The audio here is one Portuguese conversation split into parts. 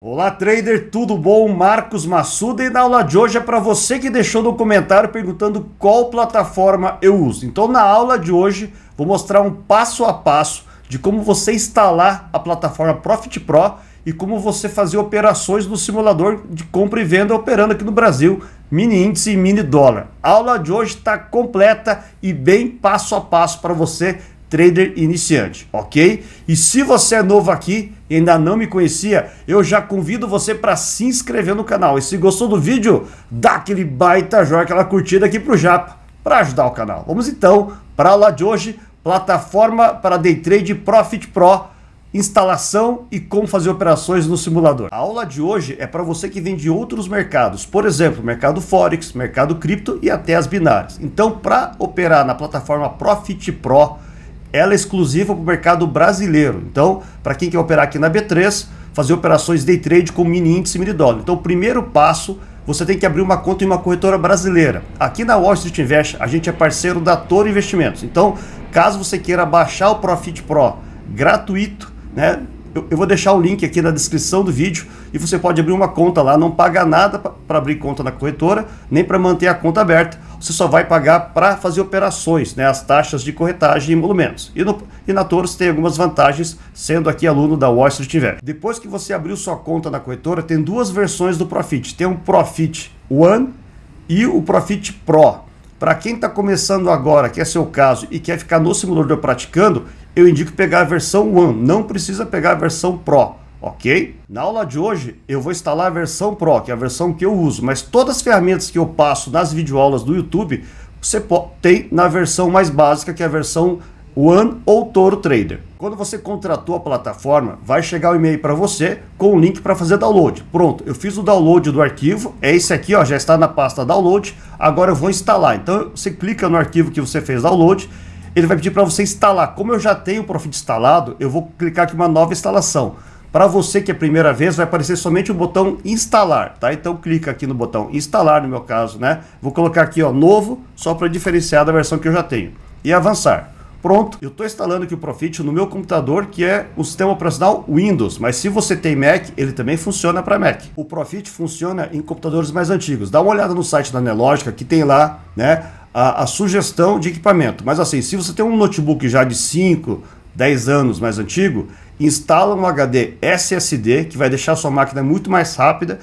Olá, trader, tudo bom? Marcos Massuda e na aula de hoje é para você que deixou no comentário perguntando qual plataforma eu uso. Então, na aula de hoje, vou mostrar um passo a passo de como você instalar a plataforma Profit Pro e como você fazer operações no simulador de compra e venda operando aqui no Brasil, mini índice e mini dólar. A aula de hoje está completa e bem passo a passo para você trader iniciante, ok? E se você é novo aqui e ainda não me conhecia, eu já convido você para se inscrever no canal. E se gostou do vídeo, dá aquele baita joia, aquela curtida aqui para o Japa para ajudar o canal. Vamos então para a aula de hoje, plataforma para day trade Profit Pro, instalação e como fazer operações no simulador. A aula de hoje é para você que vem de outros mercados, por exemplo, mercado forex, mercado cripto e até as binárias. Então, para operar na plataforma Profit Pro ela é exclusiva para o mercado brasileiro. Então, para quem quer operar aqui na B3, fazer operações day trade com mini índice mini dólar. Então, o primeiro passo, você tem que abrir uma conta em uma corretora brasileira. Aqui na Wall Street Invest, a gente é parceiro da Toro Investimentos. Então, caso você queira baixar o Profit Pro gratuito, né, eu, eu, vou deixar o link aqui na descrição do vídeo e você pode abrir uma conta lá. Não paga nada para abrir conta na corretora, nem para manter a conta aberta. Você só vai pagar para fazer operações, né, as taxas de corretagem e emolumentos. E, no, e na Toros tem algumas vantagens, sendo aqui aluno da Wall Street Invest. Depois que você abriu sua conta na corretora, tem duas versões do Profit. Tem um Profit One e o Profit Pro. Para quem está começando agora, que é seu caso, e quer ficar no simulador praticando, eu indico pegar a versão One, não precisa pegar a versão Pro, ok? Na aula de hoje eu vou instalar a versão Pro, que é a versão que eu uso, mas todas as ferramentas que eu passo nas videoaulas do YouTube, você tem na versão mais básica, que é a versão One ou Toro Trader. Quando você contratou a plataforma, vai chegar o um e-mail para você com o um link para fazer download. Pronto, eu fiz o download do arquivo, é esse aqui, ó, já está na pasta download. Agora eu vou instalar. Então você clica no arquivo que você fez download ele vai pedir para você instalar. Como eu já tenho o Profit instalado, eu vou clicar aqui uma nova instalação. Para você que é a primeira vez, vai aparecer somente o botão instalar, tá? Então clica aqui no botão instalar, no meu caso, né? Vou colocar aqui, ó, novo, só para diferenciar da versão que eu já tenho. E avançar. Pronto, eu estou instalando aqui o Profit no meu computador, que é o sistema operacional Windows, mas se você tem Mac, ele também funciona para Mac. O Profit funciona em computadores mais antigos. Dá uma olhada no site da Nelogica, que tem lá, né, a, a, sugestão de equipamento. Mas assim, se você tem um notebook já de 5, 10 anos mais antigo, instala um HD SSD que vai deixar sua máquina muito mais rápida,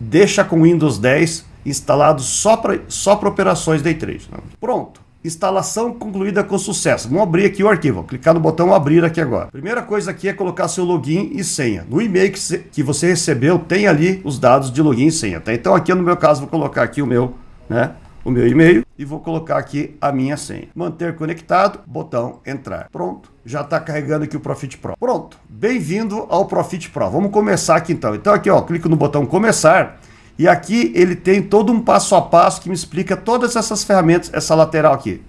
deixa com Windows 10 instalado só para só operações Day 3. Né? Pronto. Instalação concluída com sucesso. Vamos abrir aqui o arquivo. Clicar no botão abrir aqui agora. Primeira coisa aqui é colocar seu login e senha. No e-mail que, que você recebeu, tem ali os dados de login e senha. Tá? Então aqui no meu caso vou colocar aqui o meu, né? o meu e-mail e vou colocar aqui a minha senha. Manter conectado, botão entrar. Pronto, já está carregando aqui o Profit Pro. Pronto, bem-vindo ao Profit Pro. Vamos começar aqui então. Então aqui, ó, clico no botão começar. E aqui ele tem todo um passo a passo que me explica todas essas ferramentas, essa lateral aqui.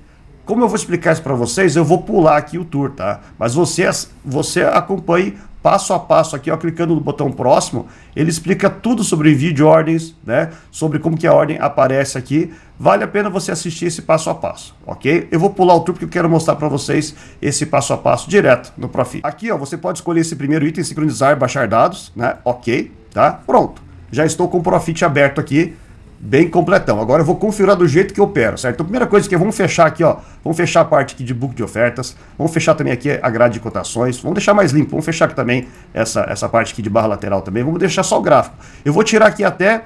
Como eu vou explicar isso para vocês, eu vou pular aqui o tour, tá? Mas você, você acompanhe passo a passo aqui, ó, clicando no botão próximo, ele explica tudo sobre vídeo ordens, né? Sobre como que a ordem aparece aqui. Vale a pena você assistir esse passo a passo, ok? Eu vou pular o truque porque eu quero mostrar para vocês esse passo a passo direto no Profit. Aqui, ó, você pode escolher esse primeiro item, sincronizar, baixar dados, né? Ok, tá? Pronto. Já estou com o Profit aberto aqui bem completão. Agora eu vou configurar do jeito que eu opero, certo? Então, primeira coisa que é, vamos fechar aqui, ó, vamos fechar a parte aqui de book de ofertas, vamos fechar também aqui a grade de cotações, vamos deixar mais limpo, vamos fechar aqui também essa, essa parte aqui de barra lateral também, vamos deixar só o gráfico. Eu vou tirar aqui até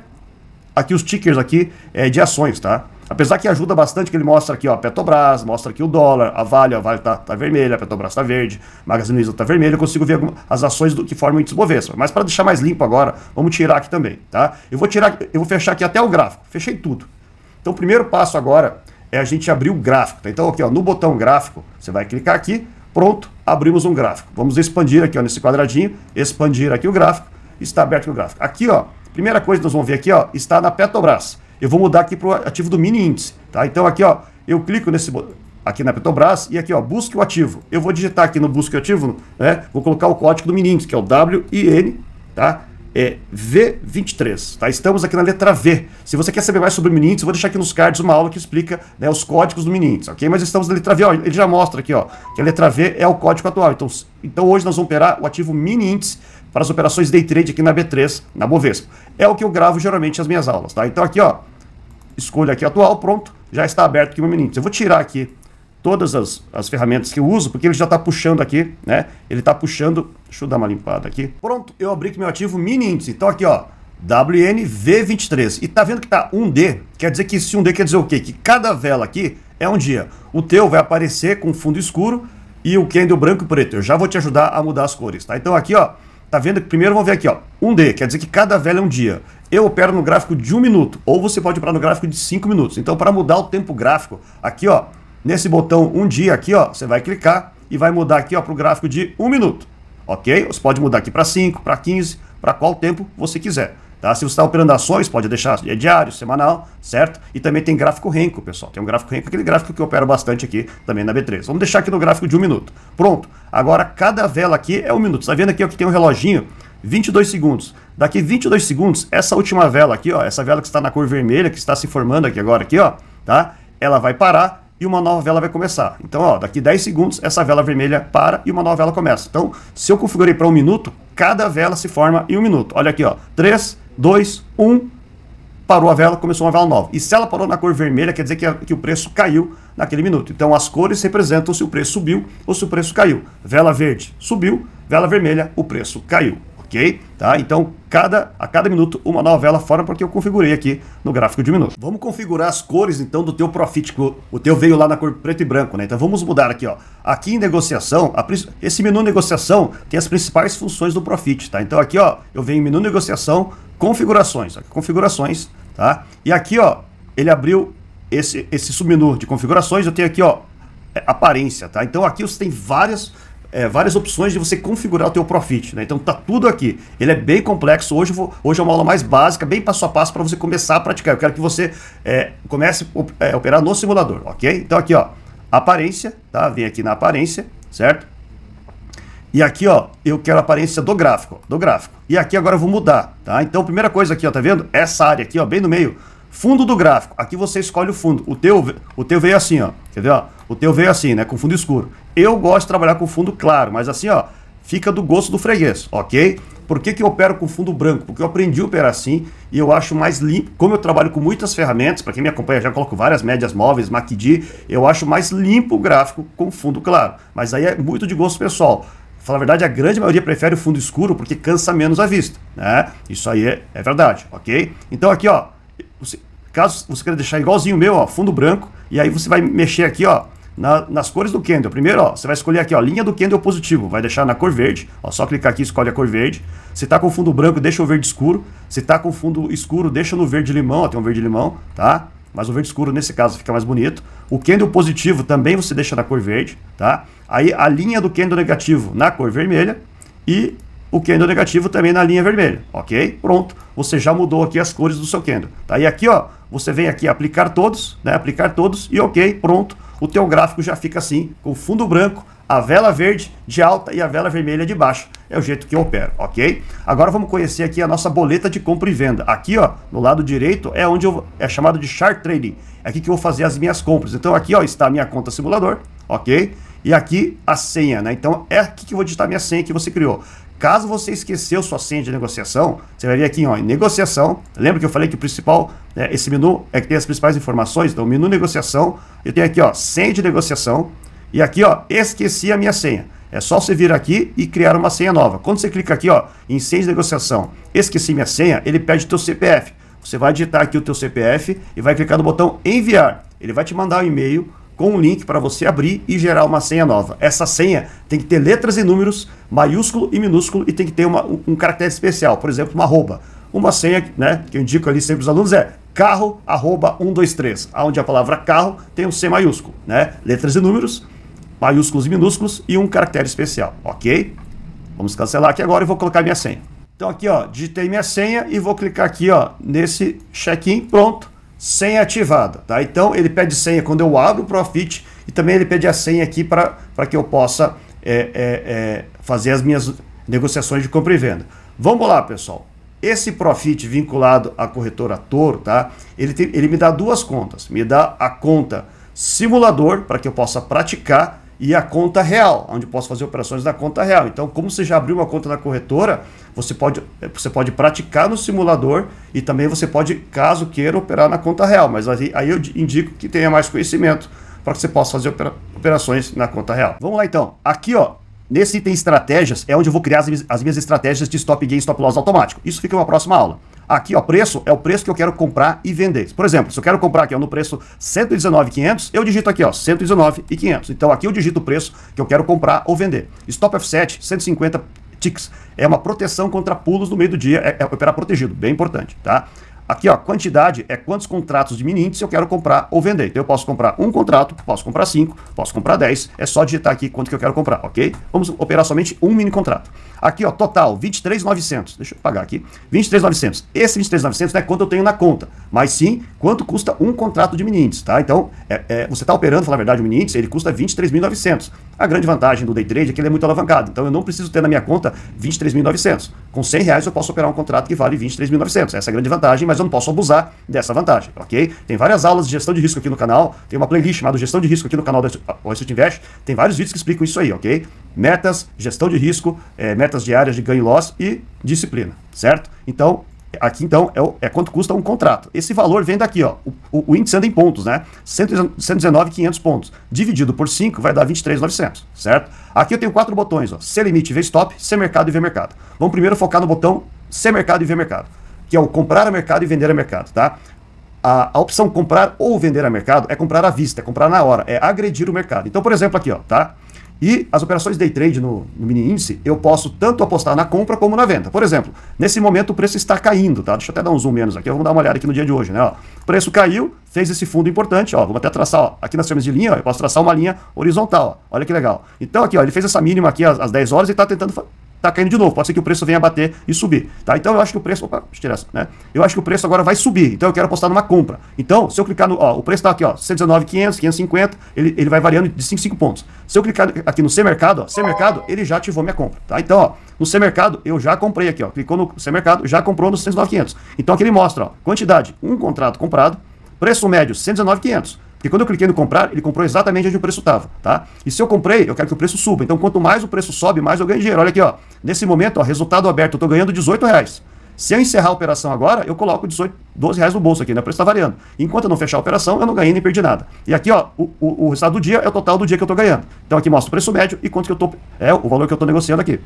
aqui os tickers aqui é, de ações, tá? Apesar que ajuda bastante, que ele mostra aqui, ó, Petrobras, mostra aqui o dólar, a Vale, a Vale tá, tá vermelha, a Petrobras tá verde, Magazine Luiza tá vermelha, eu consigo ver algumas, as ações do que formam o índice Bovespa. Mas para deixar mais limpo agora, vamos tirar aqui também, tá? Eu vou tirar, eu vou fechar aqui até o gráfico. Fechei tudo. Então o primeiro passo agora é a gente abrir o gráfico, tá? Então aqui, ó, no botão gráfico, você vai clicar aqui, pronto, abrimos um gráfico. Vamos expandir aqui, ó, nesse quadradinho, expandir aqui o gráfico, está aberto o gráfico. Aqui, ó, primeira coisa que nós vamos ver aqui, ó, está na Petrobras. Eu vou mudar aqui para o ativo do mini índice. Tá? Então aqui ó, eu clico nesse aqui na Petrobras e aqui ó, busque o ativo. Eu vou digitar aqui no busque ativo, né? Vou colocar o código do mini índice, que é o WIN, tá? É V23, tá? Estamos aqui na letra V. Se você quer saber mais sobre o mini índice, eu vou deixar aqui nos cards uma aula que explica né, os códigos do mini índice, ok? Mas estamos na letra V, ó, ele já mostra aqui, ó, que a letra V é o código atual. Então, então hoje nós vamos operar o ativo mini índice para as operações day trade aqui na B3, na Bovespa. É o que eu gravo geralmente as minhas aulas, tá? Então aqui, ó, escolha aqui atual, pronto, já está aberto aqui o meu índice. Então eu vou tirar aqui todas as, as ferramentas que eu uso, porque ele já está puxando aqui, né? Ele está puxando, deixa eu dar uma limpada aqui. Pronto, eu abri aqui meu ativo mini índice. Então aqui, ó, WNV23. E tá vendo que tá 1D? Quer dizer que esse 1D quer dizer o quê? Que cada vela aqui é um dia. O teu vai aparecer com fundo escuro e o candle branco e preto. Eu já vou te ajudar a mudar as cores, tá? Então aqui, ó, Tá vendo que primeiro vamos ver aqui, ó. 1D, quer dizer que cada velho é um dia. Eu opero no gráfico de 1 um minuto, ou você pode operar no gráfico de 5 minutos. Então, para mudar o tempo gráfico, aqui, ó, nesse botão 1 um dia aqui, ó, você vai clicar e vai mudar aqui, ó, para o gráfico de 1 um minuto. OK? Você pode mudar aqui para 5, para 15, para qual tempo você quiser. Tá? Se você está operando ações, pode deixar é diário, semanal, certo? E também tem gráfico renco, pessoal. Tem um gráfico renco, aquele gráfico que eu opero bastante aqui também na B3. Vamos deixar aqui no gráfico de um minuto. Pronto. Agora, cada vela aqui é um minuto. Está vendo aqui ó, que tem um reloginho? 22 segundos. Daqui 22 segundos, essa última vela aqui, ó, essa vela que está na cor vermelha, que está se formando aqui agora, aqui, ó, tá? Ela vai parar e uma nova vela vai começar. Então, ó, daqui 10 segundos, essa vela vermelha para e uma nova vela começa. Então, se eu configurei para um minuto, cada vela se forma em um minuto. Olha aqui, ó, 3, 2, 1, parou a vela, começou uma vela nova. E se ela parou na cor vermelha, quer dizer que, a, que o preço caiu naquele minuto. Então as cores representam se o preço subiu ou se o preço caiu. Vela verde subiu, vela vermelha, o preço caiu ok? Tá? Então, cada, a cada minuto, uma novela fora, porque eu configurei aqui no gráfico de minuto. Vamos configurar as cores, então, do teu Profit, o teu veio lá na cor preto e branco, né? Então, vamos mudar aqui, ó. Aqui em negociação, a, esse menu negociação tem as principais funções do Profit, tá? Então, aqui, ó, eu venho em menu negociação, configurações, ó, configurações, tá? E aqui, ó, ele abriu esse, esse submenu de configurações, eu tenho aqui, ó, é, aparência, tá? Então, aqui você tem várias é, várias opções de você configurar o teu Profit, né? Então tá tudo aqui. Ele é bem complexo. Hoje, vou, hoje é uma aula mais básica, bem passo a passo para você começar a praticar. Eu quero que você é, comece a é, operar no simulador, ok? Então aqui, ó, aparência, tá? Vem aqui na aparência, certo? E aqui, ó, eu quero a aparência do gráfico, do gráfico. E aqui agora eu vou mudar, tá? Então, primeira coisa aqui, ó, tá vendo? Essa área aqui, ó, bem no meio, Fundo do gráfico. Aqui você escolhe o fundo. O teu, o teu veio assim, ó. Quer ver, ó? O teu veio assim, né? Com fundo escuro. Eu gosto de trabalhar com fundo claro, mas assim, ó, fica do gosto do freguês, ok? Por que, que eu opero com fundo branco? Porque eu aprendi a operar assim e eu acho mais limpo. Como eu trabalho com muitas ferramentas, para quem me acompanha, já coloco várias médias móveis, MACD, eu acho mais limpo o gráfico com fundo claro. Mas aí é muito de gosto pessoal. Falar a verdade, a grande maioria prefere o fundo escuro porque cansa menos a vista, né? Isso aí é, é verdade, ok? Então aqui, ó, Caso você queira deixar igualzinho o meu, ó, fundo branco, e aí você vai mexer aqui, ó, na, nas cores do candle. Primeiro, ó, você vai escolher aqui, ó, linha do candle positivo. Vai deixar na cor verde. Ó, só clicar aqui, escolhe a cor verde. Se tá com fundo branco, deixa o verde escuro. Se tá com fundo escuro, deixa no verde limão. Ó, tem um verde limão, tá? Mas o verde escuro nesse caso fica mais bonito. O candle positivo também você deixa na cor verde, tá? Aí a linha do candle negativo na cor vermelha e o candle negativo também na linha vermelha, ok? Pronto, você já mudou aqui as cores do seu candle. Tá? E aqui, ó, você vem aqui aplicar todos, né? Aplicar todos e ok, pronto. O teu gráfico já fica assim, com fundo branco, a vela verde de alta e a vela vermelha de baixo. É o jeito que eu opero, ok? Agora vamos conhecer aqui a nossa boleta de compra e venda. Aqui, ó, no lado direito é onde eu, é chamado de chart trading. É aqui que eu vou fazer as minhas compras. Então aqui, ó, está a minha conta simulador, ok? E aqui a senha, né? Então é aqui que eu vou digitar minha senha que você criou. Caso você esqueceu sua senha de negociação, você vai vir aqui ó, em negociação. Lembra que eu falei que o principal, né, esse menu é que tem as principais informações? Então, menu negociação, eu tenho aqui ó, senha de negociação e aqui ó, esqueci a minha senha. É só você vir aqui e criar uma senha nova. Quando você clica aqui ó, em senha de negociação, esqueci minha senha, ele pede teu CPF. Você vai digitar aqui o teu CPF e vai clicar no botão enviar. Ele vai te mandar um e-mail com um link para você abrir e gerar uma senha nova. Essa senha tem que ter letras e números, maiúsculo e minúsculo, e tem que ter uma, um caractere especial, por exemplo, uma arroba. Uma senha né, que eu indico ali sempre os alunos é carro arroba 123, onde a palavra carro tem um C maiúsculo, né? Letras e números, maiúsculos e minúsculos e um caractere especial, ok? Vamos cancelar aqui agora e vou colocar minha senha. Então aqui, ó, digitei minha senha e vou clicar aqui, ó, nesse check-in, pronto senha ativada, tá? Então ele pede senha quando eu abro o Profit e também ele pede a senha aqui para que eu possa é, é, é, fazer as minhas negociações de compra e venda. Vamos lá, pessoal. Esse Profit vinculado à corretora Toro, tá? Ele, tem, ele me dá duas contas. Me dá a conta simulador para que eu possa praticar e a conta real, onde posso fazer operações da conta real. Então, como você já abriu uma conta na corretora, você pode, eh, você pode praticar no simulador e também você pode, caso queira, operar na conta real. Mas aí, aí eu indico que tenha mais conhecimento para que você possa fazer operações na conta real. Vamos lá então. Aqui, ó, nesse item estratégias, é onde eu vou criar as, as minhas estratégias de stop gain e stop loss automático. Isso fica uma próxima aula. Aqui, ó, preço é o preço que eu quero comprar e vender. Por exemplo, se eu quero comprar aqui ó, no preço 119,500, eu digito aqui, ó, 119,500. Então aqui eu digito o preço que eu quero comprar ou vender. Stop F7, 150 ticks. É uma proteção contra pulos no meio do dia, é, é operar protegido, bem importante, tá? Aqui, ó, quantidade é quantos contratos de mini eu quero comprar ou vender. Então eu posso comprar um contrato, posso comprar cinco, posso comprar dez. É só digitar aqui quanto que eu quero comprar, ok? Vamos operar somente um mini contrato. Aqui, ó, total, 23,900. Deixa eu pagar aqui. 23,900. Esse 23,900 não é quanto eu tenho na conta, mas sim quanto custa um contrato de mini tá? Então, é, é, você está operando, falar a verdade, o mini ele custa 23.900. A grande vantagem do day trade é que ele é muito alavancado. Então, eu não preciso ter na minha conta 23.900. Com 100 reais eu posso operar um contrato que vale 23.900. Essa é a grande vantagem, mas eu não posso abusar dessa vantagem, ok? Tem várias aulas de gestão de risco aqui no canal, tem uma playlist chamada Gestão de Risco aqui no canal da Instituto Invest, tem vários vídeos que explicam isso aí, ok? Metas, gestão de risco, é, metas diárias de ganho e loss e disciplina, certo? Então, aqui então é, o, é, quanto custa um contrato. Esse valor vem daqui, ó. O, o, o índice anda em pontos, né? 119,500 pontos. Dividido por 5 vai dar 23,900, certo? Aqui eu tenho quatro botões, ó. ser limite, ver stop, ser mercado e ver mercado. Vamos primeiro focar no botão ser mercado e ver mercado que é o comprar a mercado e vender a mercado, tá? A, a, opção comprar ou vender a mercado é comprar à vista, é comprar na hora, é agredir o mercado. Então, por exemplo, aqui, ó, tá? E as operações day trade no, no mini índice, eu posso tanto apostar na compra como na venda. Por exemplo, nesse momento o preço está caindo, tá? Deixa eu até dar um zoom menos aqui, vamos dar uma olhada aqui no dia de hoje, né? Ó, o preço caiu, fez esse fundo importante, ó. Vamos até traçar, ó, aqui nas firmas de linha, ó, eu posso traçar uma linha horizontal, ó. Olha que legal. Então aqui, ó, ele fez essa mínima aqui às, às 10 horas e está tentando tá caindo de novo. Pode ser que o preço venha bater e subir. Tá? Então eu acho que o preço. Opa, deixa eu tirar essa, né? Eu acho que o preço agora vai subir. Então eu quero apostar numa compra. Então, se eu clicar no. Ó, o preço está aqui, ó, 119,500, 550, ele, ele vai variando de 5, 5 pontos. Se eu clicar aqui no C mercado, ó, mercado, ele já ativou minha compra. Tá? Então, ó, no C mercado, eu já comprei aqui, ó. Clicou no C mercado, já comprou no 109,500. Então aqui ele mostra, ó, quantidade, um contrato comprado, preço médio 119,500 porque quando eu cliquei no comprar, ele comprou exatamente onde o preço estava, tá? E se eu comprei, eu quero que o preço suba. Então, quanto mais o preço sobe, mais eu ganho dinheiro. Olha aqui, ó. Nesse momento, ó, resultado aberto, eu estou ganhando 18 reais. Se eu encerrar a operação agora, eu coloco 18, 12 reais no bolso aqui, né? O preço está variando. Enquanto eu não fechar a operação, eu não ganhei nem perdi nada. E aqui, ó, o, o, o resultado do dia é o total do dia que eu estou ganhando. Então aqui mostra o preço médio e quanto que eu estou. É o valor que eu estou negociando aqui.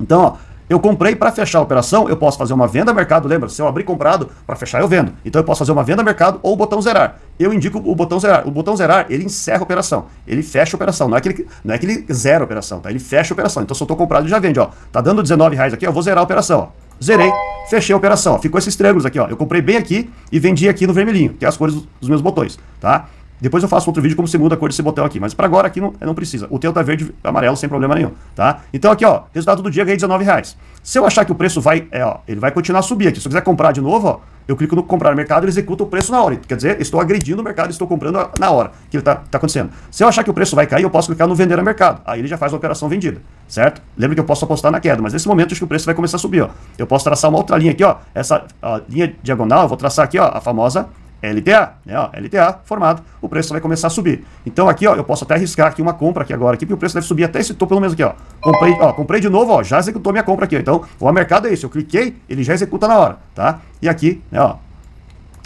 Então, ó, eu comprei para fechar a operação, eu posso fazer uma venda mercado, lembra? Se eu abrir comprado, para fechar eu vendo. Então eu posso fazer uma venda mercado ou o botão zerar. Eu indico o botão zerar. O botão zerar, ele encerra a operação. Ele fecha a operação. Não é que ele, não é que ele zera a operação, tá? Ele fecha a operação. Então se eu tô comprado, ele já vende, ó. Tá dando 19 reais aqui, ó. Vou zerar a operação, ó zerei, fechei a operação. Ó. Ficou esses triângulos aqui, ó. Eu comprei bem aqui e vendi aqui no vermelhinho, que é as cores dos meus botões, tá? Depois eu faço outro vídeo como você muda a cor desse botão aqui. Mas para agora aqui não, não precisa. O teu tá verde amarelo sem problema nenhum, tá? Então aqui, ó, resultado do dia, ganhei 19 reais. Se eu achar que o preço vai, é, ó, ele vai continuar a subir aqui. Se eu quiser comprar de novo, ó, eu clico no comprar mercado, ele executa o preço na hora. Quer dizer, estou agredindo o mercado, estou comprando na hora que ele está tá acontecendo. Se eu achar que o preço vai cair, eu posso clicar no vender a mercado. Aí ele já faz a operação vendida, certo? Lembra que eu posso apostar na queda, mas nesse momento acho que o preço vai começar a subir, ó. Eu posso traçar uma outra linha aqui, ó. Essa linha diagonal, eu vou traçar aqui, ó, a famosa LTA, né? Ó, LTA formado, o preço vai começar a subir. Então aqui, ó, eu posso até arriscar aqui uma compra aqui agora, aqui, porque o preço deve subir até esse topo pelo menos aqui, ó. Comprei, ó, comprei de novo, ó, já executou minha compra aqui. Então, o mercado é isso, eu cliquei, ele já executa na hora, tá? E aqui, né, ó.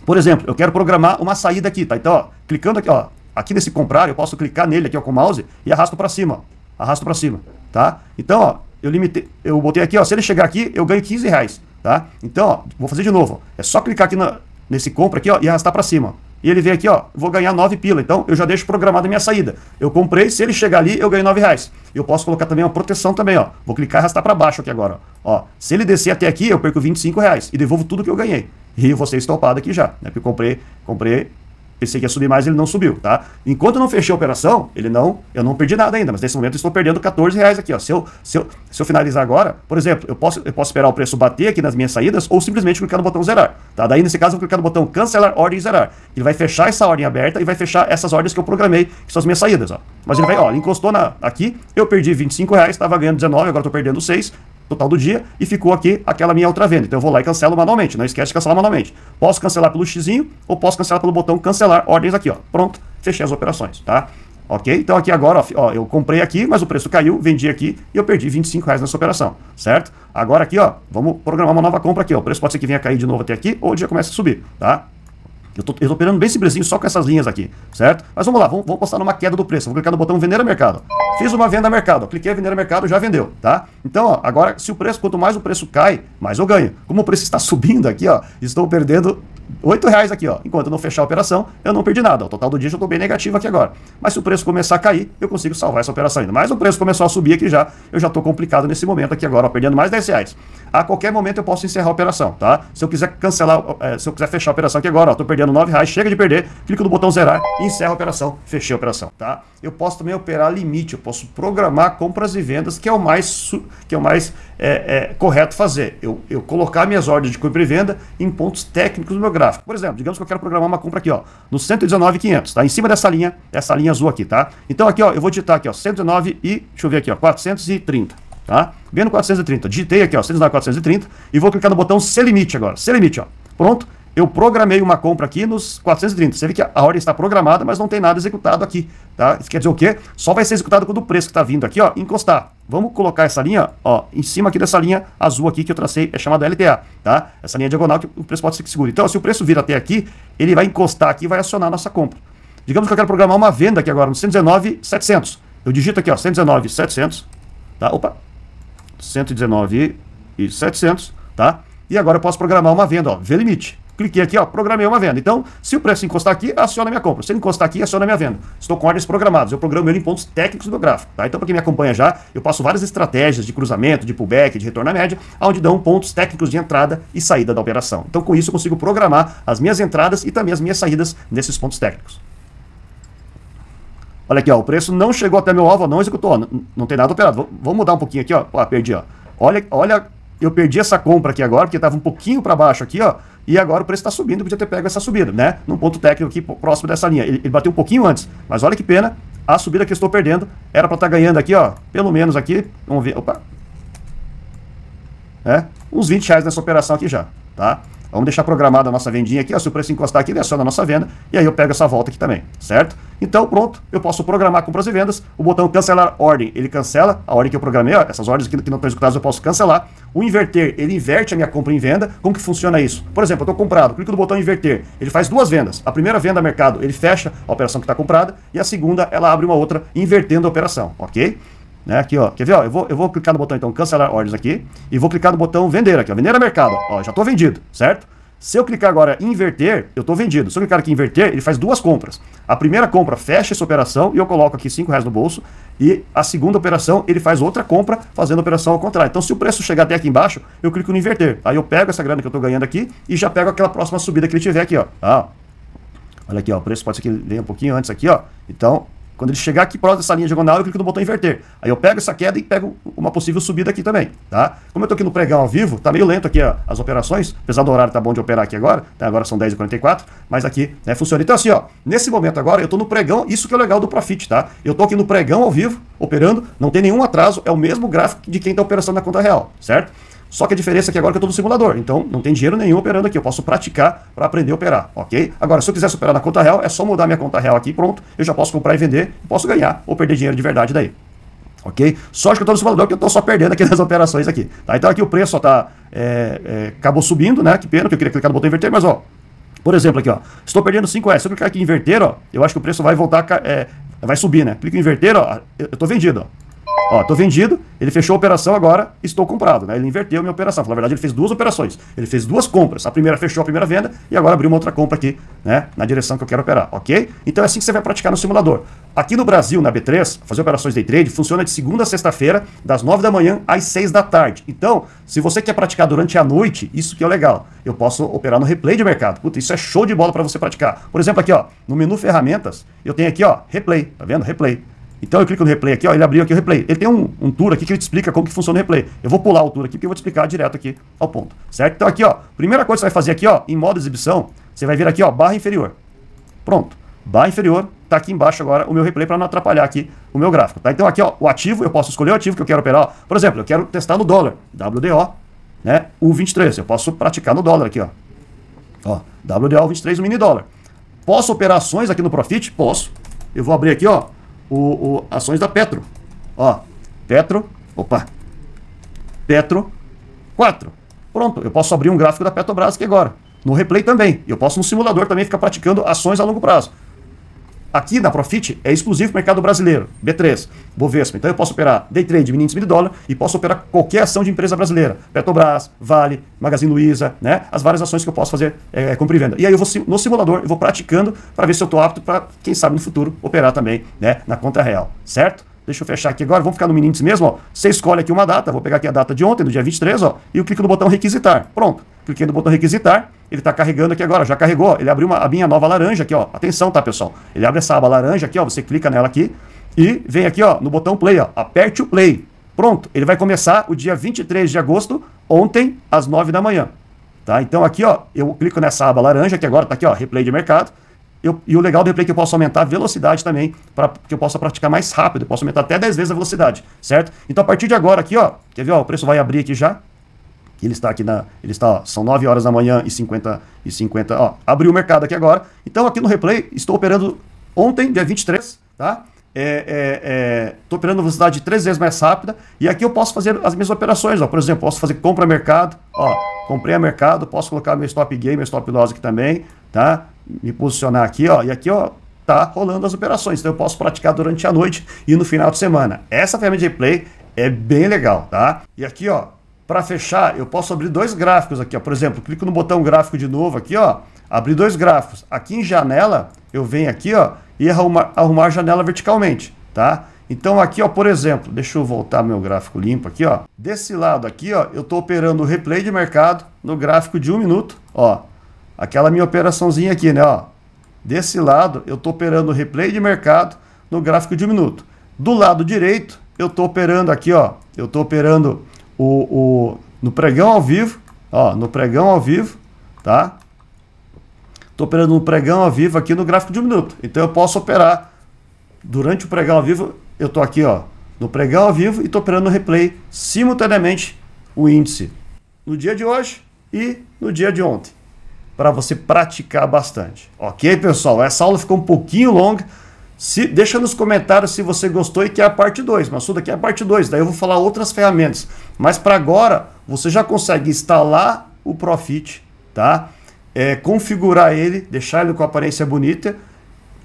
Por exemplo, eu quero programar uma saída aqui, tá? Então, ó, clicando aqui, ó, aqui nesse comprar, eu posso clicar nele aqui ó, com o mouse e arrasto para cima, ó. Arrasto para cima, tá? Então, ó, eu limitei, eu botei aqui, ó, se ele chegar aqui, eu ganho 15 reais, tá? Então, ó, vou fazer de novo, ó. É só clicar aqui na nesse compra aqui, ó, e arrastar para cima. E ele vem aqui, ó, vou ganhar 9 pila, então eu já deixo programada a minha saída. Eu comprei, se ele chegar ali, eu ganho 9 reais. Eu posso colocar também uma proteção também, ó. Vou clicar e arrastar para baixo aqui agora, ó. Se ele descer até aqui, eu perco 25 reais e devolvo tudo que eu ganhei. E eu vou ser estopado aqui já, né, porque eu comprei, comprei Pensei que ia subir mais, ele não subiu, tá? Enquanto eu não fechei a operação, ele não, eu não perdi nada ainda, mas nesse momento estou perdendo 14 reais aqui, ó. Se eu, se eu, se eu finalizar agora, por exemplo, eu posso, eu posso esperar o preço bater aqui nas minhas saídas ou simplesmente clicar no botão zerar, tá? Daí, nesse caso, eu vou clicar no botão cancelar ordem zerar. Ele vai fechar essa ordem aberta e vai fechar essas ordens que eu programei, que são as minhas saídas, ó. Mas ele vai, ó, ele encostou na, aqui, eu perdi 25 reais, estava ganhando 19, agora estou perdendo 6, total do dia e ficou aqui aquela minha outra venda. Então eu vou lá e cancelo manualmente. Não esquece de cancelar manualmente. Posso cancelar pelo xizinho ou posso cancelar pelo botão cancelar ordens aqui, ó. Pronto, fechei as operações, tá? Ok? Então aqui agora, ó, eu comprei aqui, mas o preço caiu, vendi aqui e eu perdi 25 reais nessa operação, certo? Agora aqui, ó, vamos programar uma nova compra aqui, ó. O preço pode ser que venha cair de novo até aqui ou já começa a subir, tá? Eu tô, eu tô operando bem simplesinho só com essas linhas aqui, certo? Mas vamos lá, vamos, vamos postar numa queda do preço. Vou clicar no botão vender a mercado. Fiz uma venda a mercado, cliquei em vender a mercado, já vendeu, tá? Então, ó, agora, se o preço, quanto mais o preço cai, mais eu ganho. Como o preço está subindo aqui, ó, estou perdendo 8 reais aqui, ó. Enquanto eu não fechar a operação, eu não perdi nada. O total do dia já estou bem negativo aqui agora. Mas se o preço começar a cair, eu consigo salvar essa operação ainda. Mas o preço começou a subir aqui já, eu já estou complicado nesse momento aqui agora, ó, perdendo mais 10 reais. A qualquer momento eu posso encerrar a operação, tá? Se eu quiser cancelar, é, se eu quiser fechar a operação aqui agora, ó, estou perdendo no 9 reais, chega de perder, clica no botão zerar encerra a operação. Fechei a operação, tá? Eu posso também operar limite, eu posso programar compras e vendas, que é o mais, que é o mais é, é, correto fazer. Eu, eu colocar minhas ordens de compra e venda em pontos técnicos do meu gráfico. Por exemplo, digamos que eu quero programar uma compra aqui, ó, no 119,500, tá? Em cima dessa linha, essa linha azul aqui, tá? Então aqui, ó, eu vou digitar aqui, ó, 119 e, deixa eu ver aqui, ó, 430 tá? Vendo 430, digitei aqui, ó, 430 e vou clicar no botão ser limite agora, ser limite, ó. Pronto, eu programei uma compra aqui nos 430. Você vê que a ordem está programada, mas não tem nada executado aqui, tá? Isso quer dizer o quê? Só vai ser executado quando o preço que está vindo aqui, ó, encostar. Vamos colocar essa linha, ó, em cima aqui dessa linha azul aqui que eu tracei, é chamada LTA, tá? Essa linha diagonal que o preço pode ser que segure. Então, se o preço vir até aqui, ele vai encostar aqui e vai acionar a nossa compra. Digamos que eu quero programar uma venda aqui agora no 119,700. Eu digito aqui, ó, 119,700, tá? Opa, 119,700, tá? E agora eu posso programar uma venda, ó, V limite cliquei aqui, ó, programei uma venda. Então, se o preço encostar aqui, aciona minha compra. Se ele encostar aqui, aciona minha venda. Estou com ordens programadas. Eu programo ele em pontos técnicos do gráfico. Tá? Então, para quem me acompanha já, eu passo várias estratégias de cruzamento, de pullback, de retorno à média, onde dão pontos técnicos de entrada e saída da operação. Então, com isso, eu consigo programar as minhas entradas e também as minhas saídas nesses pontos técnicos. Olha aqui, ó, o preço não chegou até meu alvo, não executou, não, não tem nada operado. Vamos mudar um pouquinho aqui, ó. ó perdi, ó. Olha, olha, eu perdi essa compra aqui agora, porque estava um pouquinho para baixo aqui, ó e agora o preço está subindo, podia ter pego essa subida, né? Num ponto técnico aqui próximo dessa linha. Ele, ele bateu um pouquinho antes, mas olha que pena, a subida que eu estou perdendo era para estar tá ganhando aqui, ó, pelo menos aqui, vamos ver, opa, é, uns 20 reais nessa operação aqui já, tá? Vamos deixar programada a nossa vendinha aqui, ó, se o preço encostar aqui, ele aciona a nossa venda, e aí eu pego essa volta aqui também, certo? Então, pronto, eu posso programar compras e vendas, o botão cancelar ordem, ele cancela a ordem que eu programei, ó, essas ordens que não estão executadas eu posso cancelar. O inverter, ele inverte a minha compra em venda, como que funciona isso? Por exemplo, eu estou comprado, clico no botão inverter, ele faz duas vendas. A primeira venda a mercado, ele fecha a operação que está comprada, e a segunda, ela abre uma outra, invertendo a operação, ok? Né? Aqui, ó. Quer ver? Ó? Eu, vou, eu vou clicar no botão, então, cancelar ordens aqui. E vou clicar no botão vender aqui, ó. Vender a mercado. Ó, já estou vendido, certo? Se eu clicar agora em inverter, eu estou vendido. Se eu clicar aqui em inverter, ele faz duas compras. A primeira compra fecha essa operação e eu coloco aqui 5 reais no bolso. E a segunda operação, ele faz outra compra fazendo a operação ao contrário. Então, se o preço chegar até aqui embaixo, eu clico no inverter. Aí eu pego essa grana que eu estou ganhando aqui e já pego aquela próxima subida que ele tiver aqui, ó. Ah, olha aqui, ó. O preço pode ser que ele venha um pouquinho antes aqui, ó. Então, quando ele chegar aqui próximo dessa linha diagonal, eu clico no botão inverter. Aí eu pego essa queda e pego uma possível subida aqui também, tá? Como eu tô aqui no pregão ao vivo, tá meio lento aqui ó, as operações, apesar do horário tá bom de operar aqui agora, tá? agora são 10h44, mas aqui né, funciona. Então assim, ó, nesse momento agora eu tô no pregão, isso que é legal do Profit, tá? Eu tô aqui no pregão ao vivo, operando, não tem nenhum atraso, é o mesmo gráfico de quem tá operação na conta real, certo? Só que a diferença é que agora que eu estou no simulador, então não tem dinheiro nenhum operando aqui, eu posso praticar para aprender a operar, ok? Agora, se eu quiser superar na conta real, é só mudar minha conta real aqui pronto, eu já posso comprar e vender, posso ganhar ou perder dinheiro de verdade daí ok? Só que eu estou no simulador que eu estou só perdendo aqui nas operações aqui. Tá? Então aqui o preço está é, é, acabou subindo, né? Que pena que eu queria clicar no botão inverter, mas ó, por exemplo aqui ó, estou perdendo 5S. Se eu clicar aqui em inverter, ó, eu acho que o preço vai voltar, é, vai subir, né? Clico em inverter, ó, eu estou vendido, ó. Ó, tô vendido, ele fechou a operação agora, estou comprado, né? Ele inverteu minha operação. Na verdade, ele fez duas operações. Ele fez duas compras. A primeira fechou a primeira venda e agora abriu uma outra compra aqui, né? Na direção que eu quero operar, ok? Então é assim que você vai praticar no simulador. Aqui no Brasil, na B3, fazer operações day trade funciona de segunda a sexta-feira, das nove da manhã às seis da tarde. Então, se você quer praticar durante a noite, isso que é legal. Eu posso operar no replay de mercado. Puta, isso é show de bola para você praticar. Por exemplo, aqui, ó, no menu ferramentas, eu tenho aqui, ó, replay, tá vendo? Replay. Então eu clico no replay aqui, ó, ele abriu aqui o replay. Ele tem um, um tour aqui que ele te explica como que funciona o replay. Eu vou pular o tour aqui porque eu vou te explicar direto aqui ao ponto. Certo? Então aqui, ó, primeira coisa que você vai fazer aqui, ó, em modo exibição, você vai vir aqui, ó, barra inferior. Pronto. Barra inferior, tá aqui embaixo agora o meu replay para não atrapalhar aqui o meu gráfico, tá? Então aqui, ó, o ativo, eu posso escolher o ativo que eu quero operar. Ó. Por exemplo, eu quero testar no dólar, WDO, né, U23. Eu posso praticar no dólar aqui, ó. Ó, WDO 23, o mini dólar. Posso operações aqui no Profit? Posso. Eu vou abrir aqui, ó, o, o, ações da Petro. Ó, Petro, opa, Petro 4. Pronto, eu posso abrir um gráfico da Petrobras aqui agora. No replay também. Eu posso no simulador também ficar praticando ações a longo prazo aqui na Profit é exclusivo para o mercado brasileiro, B3, Bovespa. Então eu posso operar day trade, mini índice, mini dólar e posso operar qualquer ação de empresa brasileira. Petrobras, Vale, Magazine Luiza, né? As várias ações que eu posso fazer é, é compra e venda. E aí eu vou no simulador, eu vou praticando para ver se eu estou apto para, quem sabe no futuro, operar também né, na conta real, certo? Deixa eu fechar aqui agora, vamos ficar no Minutes mesmo, ó. Você escolhe aqui uma data, vou pegar aqui a data de ontem, do dia 23, ó, e eu clico no botão requisitar. Pronto. Cliquei no botão requisitar, ele está carregando aqui agora, já carregou. Ele abriu uma abinha nova laranja aqui, ó. Atenção, tá, pessoal? Ele abre essa aba laranja aqui, ó, você clica nela aqui e vem aqui, ó, no botão play, ó. Aperte o play. Pronto, ele vai começar o dia 23 de agosto, ontem, às 9 da manhã. Tá? Então aqui, ó, eu clico nessa aba laranja, que agora está aqui, ó, replay de mercado. Eu, e o legal do replay é que eu posso aumentar a velocidade também, para que eu possa praticar mais rápido. Eu posso aumentar até 10 vezes a velocidade, certo? Então, a partir de agora aqui, ó, quer ver, ó, o preço vai abrir aqui já. Ele está aqui na. Ele está, ó, são 9 horas da manhã e 50 e 50. Ó, abriu o mercado aqui agora. Então, aqui no replay, estou operando ontem, dia 23, tá? estou é, é, é operando velocidade três vezes mais rápida e aqui eu posso fazer as minhas operações. Ó. Por exemplo, posso fazer compra a mercado, ó, comprei a mercado, posso colocar meu stop gain, meu stop loss aqui também, tá? Me posicionar aqui, ó, e aqui ó, tá rolando as operações. Então eu posso praticar durante a noite e no final de semana. Essa ferramenta de play é bem legal, tá? E aqui, ó, para fechar, eu posso abrir dois gráficos aqui, ó. Por exemplo, clico no botão gráfico de novo aqui, ó, abrir dois gráficos. Aqui em janela, eu venho aqui, ó, e arrumar, arrumar a janela verticalmente, tá? Então aqui, ó, por exemplo, deixa eu voltar meu gráfico limpo aqui, ó. Desse lado aqui, ó, eu estou operando o replay de mercado no gráfico de um minuto, ó. Aquela minha operaçãozinha aqui, né, ó. Desse lado, eu estou operando o replay de mercado no gráfico de um minuto. Do lado direito, eu estou operando aqui, ó. Eu estou operando o, o, no pregão ao vivo, ó, no pregão ao vivo, tá? Estou operando um pregão ao vivo aqui no gráfico de um minuto. Então eu posso operar durante o pregão ao vivo. Eu estou aqui ó, no pregão ao vivo e estou operando no replay simultaneamente o índice no dia de hoje e no dia de ontem. Para você praticar bastante. Ok, pessoal? Essa aula ficou um pouquinho longa. Se, deixa nos comentários se você gostou e quer a parte 2. Mas tudo aqui é a parte 2, daí eu vou falar outras ferramentas. Mas para agora, você já consegue instalar o Profit, tá? é, configurar ele, deixar ele com aparência bonita,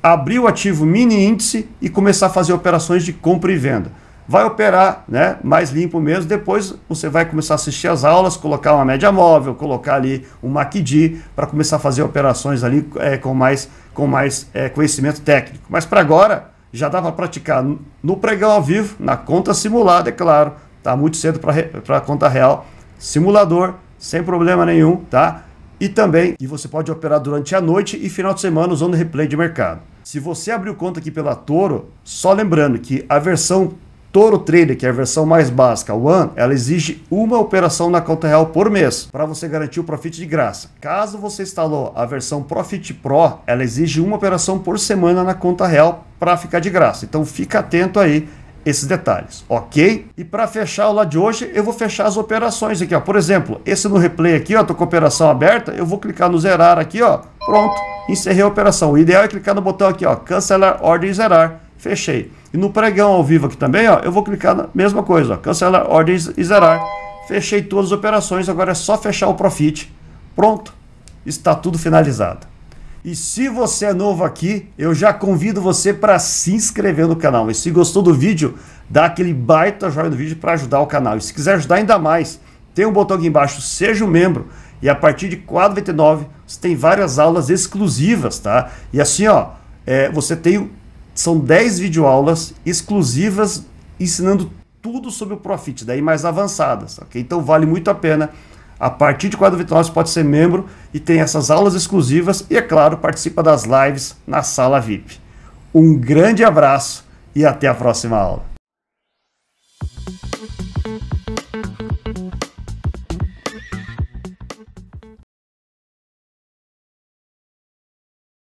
abrir o ativo mini índice e começar a fazer operações de compra e venda. Vai operar né, mais limpo mesmo, depois você vai começar a assistir as aulas, colocar uma média móvel, colocar ali um MACD para começar a fazer operações ali é, com mais, com mais é, conhecimento técnico. Mas para agora, já dá para praticar no pregão ao vivo, na conta simulada, é claro, tá muito cedo para a conta real, simulador, sem problema nenhum, tá? e também que você pode operar durante a noite e final de semana usando replay de mercado. Se você abriu conta aqui pela Toro, só lembrando que a versão Toro Trader, que é a versão mais básica, One, ela exige uma operação na conta real por mês para você garantir o profit de graça. Caso você instalou a versão Profit Pro, ela exige uma operação por semana na conta real para ficar de graça. Então fica atento aí esses detalhes, ok? E para fechar a aula de hoje, eu vou fechar as operações aqui, ó. Por exemplo, esse no replay aqui, ó, tô com a operação aberta, eu vou clicar no zerar aqui, ó, pronto, encerrei a operação. O ideal é clicar no botão aqui, ó, cancelar ordem e zerar, fechei. E no pregão ao vivo aqui também, ó, eu vou clicar na mesma coisa, ó, cancelar ordem e zerar, fechei todas as operações, agora é só fechar o profit, pronto, está tudo finalizado. E se você é novo aqui, eu já convido você para se inscrever no canal. E se gostou do vídeo, dá aquele baita joinha no vídeo para ajudar o canal. E se quiser ajudar ainda mais, tem um botão aqui embaixo, seja um membro. E a partir de 4,99 você tem várias aulas exclusivas, tá? E assim, ó, é, você tem são 10 videoaulas exclusivas ensinando tudo sobre o Profit, daí mais avançadas, ok? Então vale muito a pena a partir de quadro virtual você pode ser membro e tem essas aulas exclusivas e, é claro, participa das lives na sala VIP. Um grande abraço e até a próxima aula.